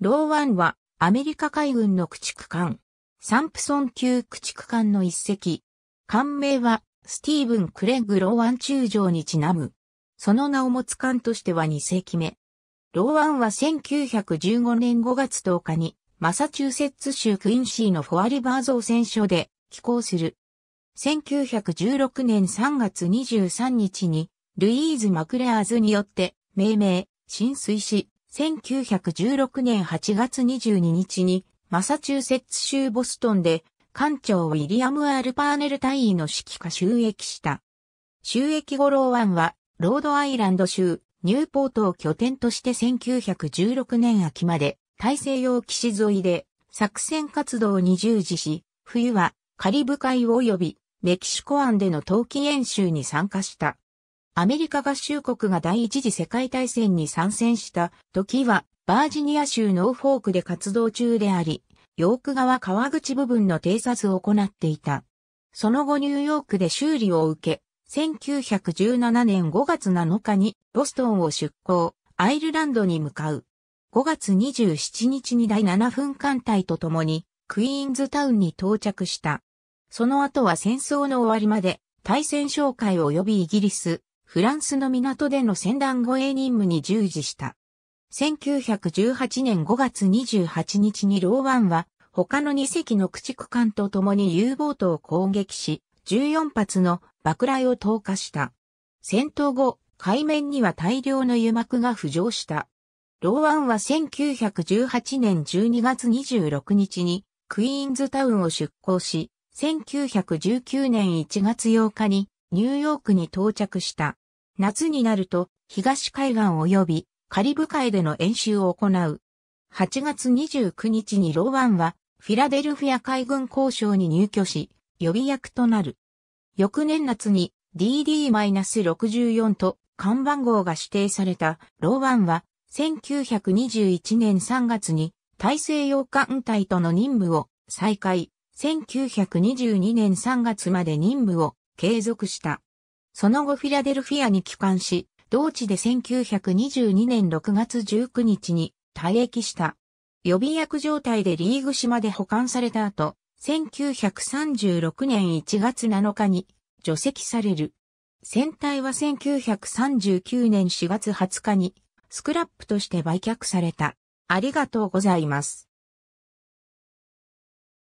ローワンはアメリカ海軍の駆逐艦、サンプソン級駆逐艦の一隻。艦名はスティーブン・クレッグ・ローワン中将にちなむ。その名を持つ艦としては2世紀目。ローワンは1915年5月10日にマサチューセッツ州クインシーのフォアリバー造船所で寄港する。1916年3月23日にルイーズ・マクレアーズによって命名、浸水し、1916年8月22日にマサチューセッツ州ボストンで艦長ウィリアム・アルパーネル大尉の指揮下収益した。収益後ローワンはロードアイランド州ニューポートを拠点として1916年秋まで大西洋岸沿いで作戦活動に従事し、冬はカリブ海及びメキシコ湾での冬季演習に参加した。アメリカ合衆国が第一次世界大戦に参戦した時は、バージニア州ノーフォークで活動中であり、ヨーク川川口部分の偵察を行っていた。その後ニューヨークで修理を受け、1917年5月7日にボストンを出港、アイルランドに向かう。5月27日に第7分艦隊と共に、クイーンズタウンに到着した。その後は戦争の終わりまで、対戦紹介及びイギリス、フランスの港での船団護衛任務に従事した。1918年5月28日にローワンは他の2隻の駆逐艦と共に U ボートを攻撃し、14発の爆雷を投下した。戦闘後、海面には大量の油膜が浮上した。ローワンは1918年12月26日にクイーンズタウンを出港し、1919年1月8日にニューヨークに到着した。夏になると東海岸及びカリブ海での演習を行う。8月29日にローワンはフィラデルフィア海軍交渉に入居し、予備役となる。翌年夏に DD-64 と看板号が指定されたローワンは1921年3月に大西洋艦隊との任務を再開、1922年3月まで任務を継続した。その後フィラデルフィアに帰還し、同地で1922年6月19日に退役した。予備役状態でリーグ島で保管された後、1936年1月7日に除籍される。船体は1939年4月20日にスクラップとして売却された。ありがとうございます。